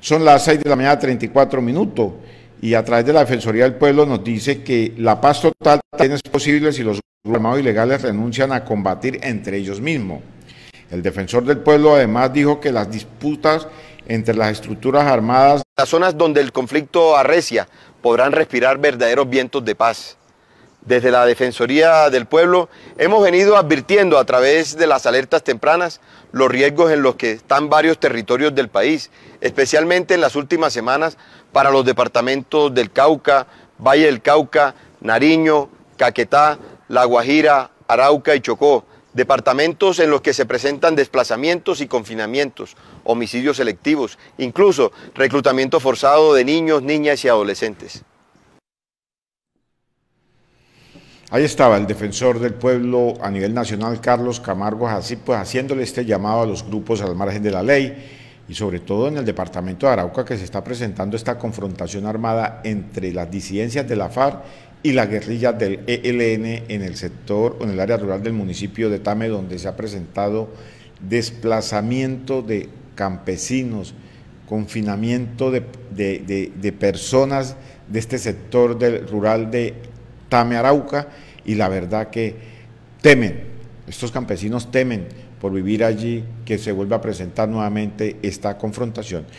Son las 6 de la mañana 34 minutos y a través de la Defensoría del Pueblo nos dice que la paz total también es posible si los grupos armados ilegales renuncian a combatir entre ellos mismos. El defensor del pueblo además dijo que las disputas entre las estructuras armadas... Las zonas donde el conflicto arrecia podrán respirar verdaderos vientos de paz. Desde la Defensoría del Pueblo hemos venido advirtiendo a través de las alertas tempranas los riesgos en los que están varios territorios del país, especialmente en las últimas semanas para los departamentos del Cauca, Valle del Cauca, Nariño, Caquetá, La Guajira, Arauca y Chocó, departamentos en los que se presentan desplazamientos y confinamientos, homicidios selectivos, incluso reclutamiento forzado de niños, niñas y adolescentes. Ahí estaba el defensor del pueblo a nivel nacional, Carlos Camargo así pues haciéndole este llamado a los grupos al margen de la ley y sobre todo en el departamento de Arauca que se está presentando esta confrontación armada entre las disidencias de la FARC y las guerrillas del ELN en el sector o en el área rural del municipio de Tame, donde se ha presentado desplazamiento de campesinos, confinamiento de, de personas de este sector del, rural de Tame Arauca y la verdad que temen, estos campesinos temen por vivir allí que se vuelva a presentar nuevamente esta confrontación.